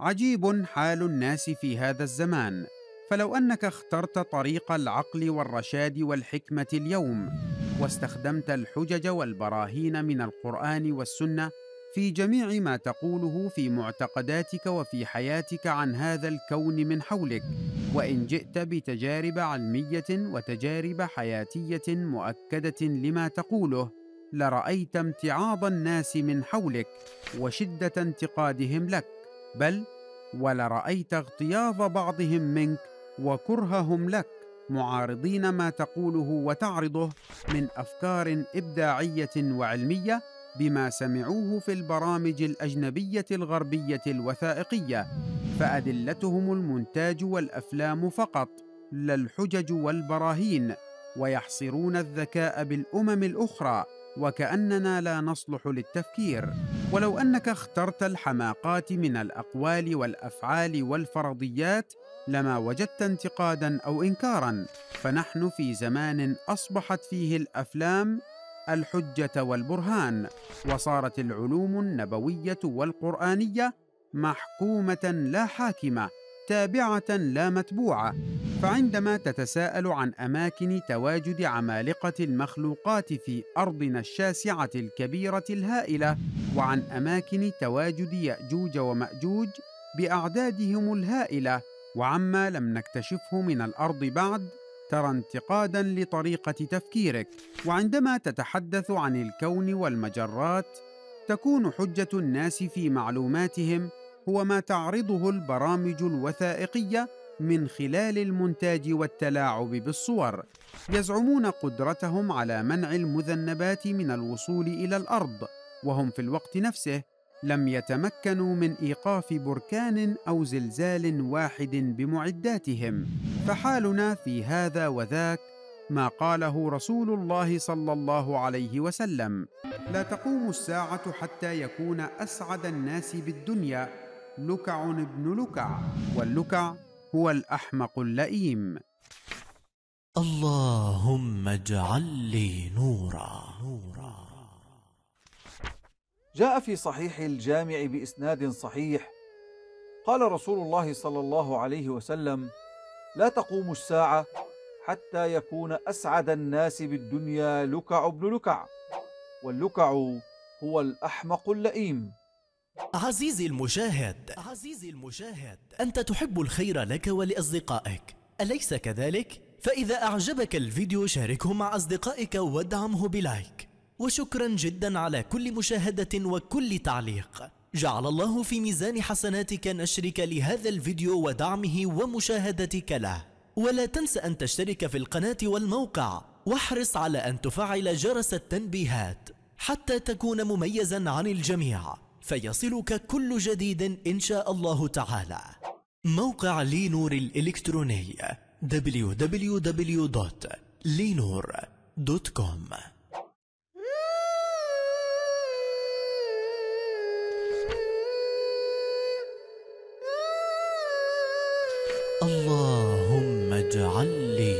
عجيب حال الناس في هذا الزمان فلو انك اخترت طريق العقل والرشاد والحكمه اليوم واستخدمت الحجج والبراهين من القران والسنه في جميع ما تقوله في معتقداتك وفي حياتك عن هذا الكون من حولك وان جئت بتجارب علميه وتجارب حياتيه مؤكده لما تقوله لرايت امتعاض الناس من حولك وشده انتقادهم لك بل ولرأيت اغتياظ بعضهم منك وكرههم لك معارضين ما تقوله وتعرضه من أفكار إبداعية وعلمية بما سمعوه في البرامج الأجنبية الغربية الوثائقية فأدلتهم المونتاج والأفلام فقط لا الحجج والبراهين ويحصرون الذكاء بالأمم الأخرى وكاننا لا نصلح للتفكير ولو انك اخترت الحماقات من الاقوال والافعال والفرضيات لما وجدت انتقادا او انكارا فنحن في زمان اصبحت فيه الافلام الحجه والبرهان وصارت العلوم النبويه والقرانيه محكومه لا حاكمه تابعه لا متبوعه فعندما تتساءل عن اماكن تواجد عمالقه المخلوقات في ارضنا الشاسعه الكبيره الهائله وعن اماكن تواجد ياجوج وماجوج باعدادهم الهائله وعما لم نكتشفه من الارض بعد ترى انتقادا لطريقه تفكيرك وعندما تتحدث عن الكون والمجرات تكون حجه الناس في معلوماتهم هو ما تعرضه البرامج الوثائقيه من خلال المونتاج والتلاعب بالصور يزعمون قدرتهم على منع المذنبات من الوصول الى الارض وهم في الوقت نفسه لم يتمكنوا من ايقاف بركان او زلزال واحد بمعداتهم فحالنا في هذا وذاك ما قاله رسول الله صلى الله عليه وسلم لا تقوم الساعه حتى يكون اسعد الناس بالدنيا لكع بن لكع واللكع هو الأحمق اللئيم اللهم اجعل لي نورا نورا جاء في صحيح الجامع بإسناد صحيح قال رسول الله صلى الله عليه وسلم لا تقوم الساعة حتى يكون أسعد الناس بالدنيا لكع بن لكع واللكع هو الأحمق اللئيم عزيزي المشاهد عزيزي المشاهد أنت تحب الخير لك ولأصدقائك أليس كذلك؟ فإذا أعجبك الفيديو شاركه مع أصدقائك وادعمه بلايك وشكرا جدا على كل مشاهدة وكل تعليق جعل الله في ميزان حسناتك نشرك لهذا الفيديو ودعمه ومشاهدتك له ولا تنسى أن تشترك في القناة والموقع واحرص على أن تفعل جرس التنبيهات حتى تكون مميزا عن الجميع فيصلك كل جديد إن شاء الله تعالى موقع لينور الإلكتروني www.linur.com اللهم اجعل لي